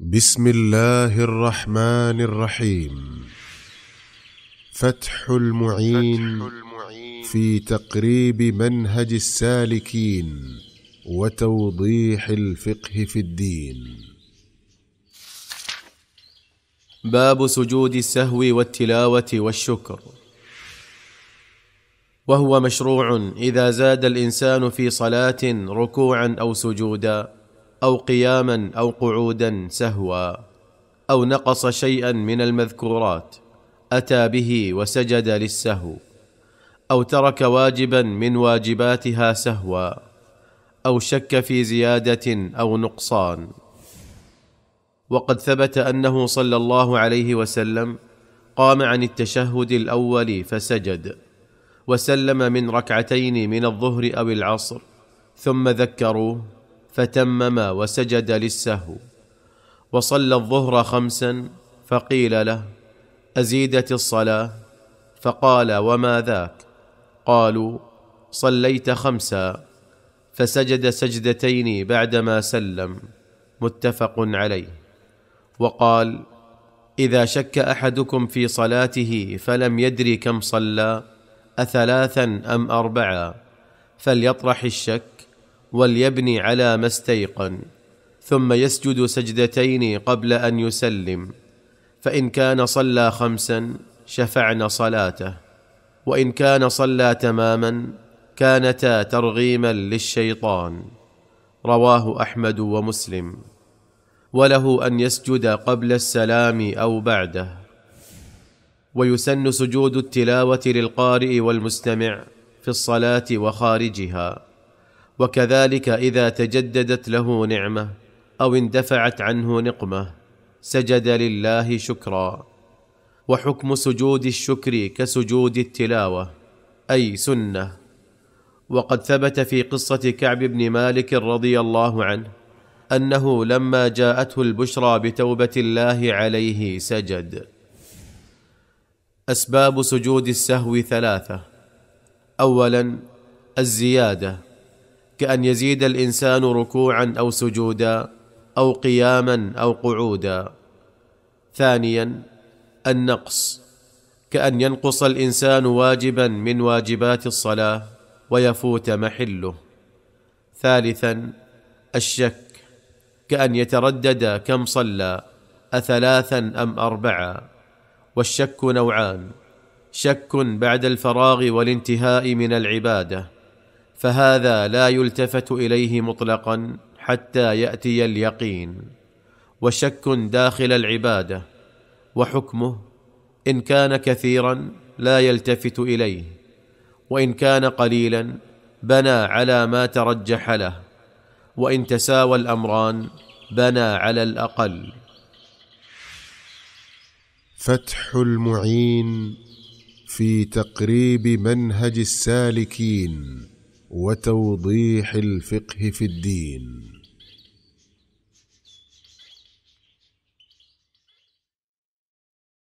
بسم الله الرحمن الرحيم فتح المعين, في تقريب منهج السالكين وتوضيح الفقه في الدين باب سجود السهو والتلاوه والشكر وهو مشروع اذا زاد الانسان في صلاه ركوعا او سجودا او قياما او قعودا سهوا او نقص شيئا من المذكورات اتى به وسجد للسهو او ترك واجبا من واجباتها سهوا او شك في زياده او نقصان وقد ثبت انه صلى الله عليه وسلم قام عن التشهد الاول فسجد وسلم من ركعتين من الظهر او العصر ثم ذكروه فتمم وسجد للسهو وصلى الظهر خمسا فقيل له ازيدت الصلاه فقال وما ذاك قالوا صليت خمسا فسجد سجدتين بعدما سلم متفق عليه وقال اذا شك احدكم في صلاته فلم يدري كم صلى اثلاثا ام اربعا فليطرح الشك وليبني على ما استيقن ثم يسجد سجدتين قبل ان يسلم فان كان صلى خمسا شفعن صلاته وان كان صلى تماما كانتا ترغيما للشيطان رواه احمد ومسلم وله ان يسجد قبل السلام او بعده ويسن سجود التلاوه للقارئ والمستمع في الصلاه وخارجها وكذلك اذا تجددت له نعمه او اندفعت عنه نقمه سجد لله شكرا وحكم سجود الشكر كسجود التلاوه اي سنه وقد ثبت في قصه كعب بن مالك رضي الله عنه انه لما جاءته البشرى بتوبه الله عليه سجد اسباب سجود السهو ثلاثه اولا الزياده كان يزيد الانسان ركوعا او سجودا او قياما او قعودا ثانيا النقص كان ينقص الانسان واجبا من واجبات الصلاه ويفوت محله ثالثا الشك كان يتردد كم صلى اثلاثا ام اربعا والشك نوعان شك بعد الفراغ والانتهاء من العباده فهذا لا يلتفت اليه مطلقا حتى ياتي اليقين وشك داخل العباده وحكمه ان كان كثيرا لا يلتفت اليه وان كان قليلا بنى على ما ترجح له وان تساوى الامران بنى على الاقل فتح المعين في تقريب منهج السالكين وتوضيح الفقه في الدين